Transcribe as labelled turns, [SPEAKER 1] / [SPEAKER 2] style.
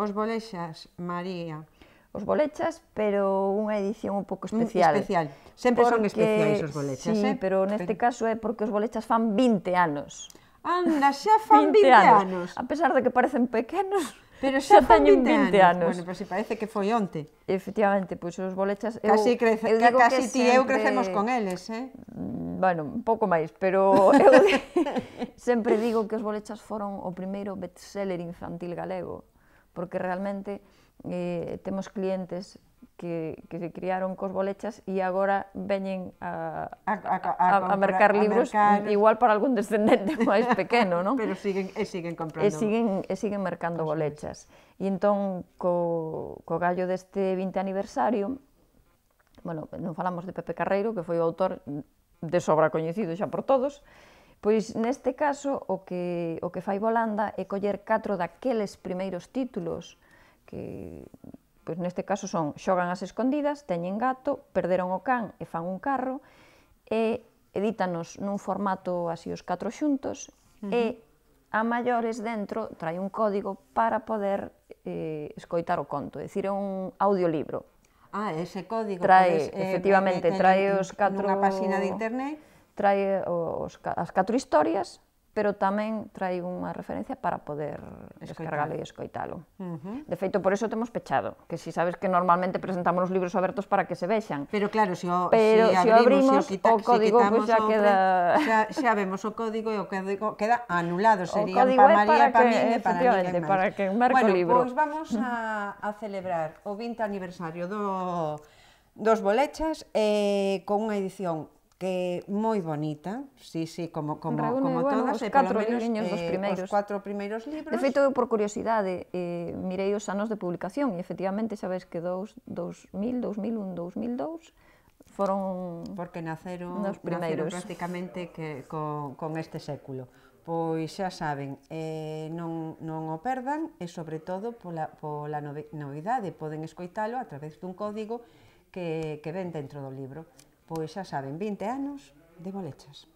[SPEAKER 1] Os Bolexas, María. Os Bolechas,
[SPEAKER 2] pero unha edición un pouco especial. Especial. Sempre porque... son especiais os Bolechas, sí, eh? pero neste pero... caso é porque os Bolechas fan 20 anos.
[SPEAKER 1] Anda, xa fan 20, 20 anos. anos. A pesar de que parecen pequenos, Pero xa, xa teñen 20, 20 anos. anos. Bueno,
[SPEAKER 2] pero si parece que foi onte. Efectivamente, pois pues, os bolechas... Eu, casi crece, eu digo casi que ti sempre... eu crecemos con
[SPEAKER 1] eles, eh?
[SPEAKER 2] Mm, bueno, un pouco máis, pero eu sempre digo que os bolechas foron o primeiro bestseller infantil galego porque realmente eh, temos clientes que, que se criaron cos bolechas e agora veñen a, a, a, a, a, a mercar libros a mercar... igual para algún descendente máis pequeno, non? Pero siguen, e siguen comprando. E siguen, e siguen mercando Cosas. bolechas. E entón, co, co gallo deste 20 aniversario, bueno, non falamos de Pepe Carreiro, que foi o autor de sobra coñecido xa por todos, Pois neste caso o que, o que fai Bolanda é coller catro daqueles primeiros títulos que pois neste caso son xogan as escondidas, teñen gato, perderon o can e fan un carro e edítanos nun formato así os catro xuntos uh -huh. e a maiores dentro trai un código para poder eh, escoitar o conto, é dicir, é un audiolibro.
[SPEAKER 1] Ah, ese código trae, pues, pois, eh, efectivamente, eh, trae os catro... Nunha página de internet
[SPEAKER 2] trae os, as catro historias, pero tamén trae unha referencia para poder descargalo e escoitalo. Uh -huh. De feito, por eso temos pechado, que si sabes que normalmente presentamos os libros abertos para que se vexan. Pero claro, se si o, pero, si abrimos, si o, quita, o código si pues, xa o queda...
[SPEAKER 1] Xa, xa vemos o código e o código queda anulado, sería para María, para, para mí e para mí. Para que bueno, libro. Pois vamos a, a celebrar o 20 aniversario do dos bolechas eh, con unha edición que moi bonita, sí, sí, como como Reúne, como bueno, todas, os eh, catro menos, libros dos primeiros. Eh, os cuatro primeiros libros. De feito,
[SPEAKER 2] por curiosidade, eh, mirei os anos de publicación e efectivamente sabes que dous, 2000, 2001, 2002
[SPEAKER 1] foron porque naceron, dos primeiros. naceron prácticamente que con, con este século. Pois xa saben, eh, non, non o perdan e sobre todo pola, pola novidade, poden escoitalo a través dun código que, que ven dentro do libro. Pues ya saben, 20 años de bolechas.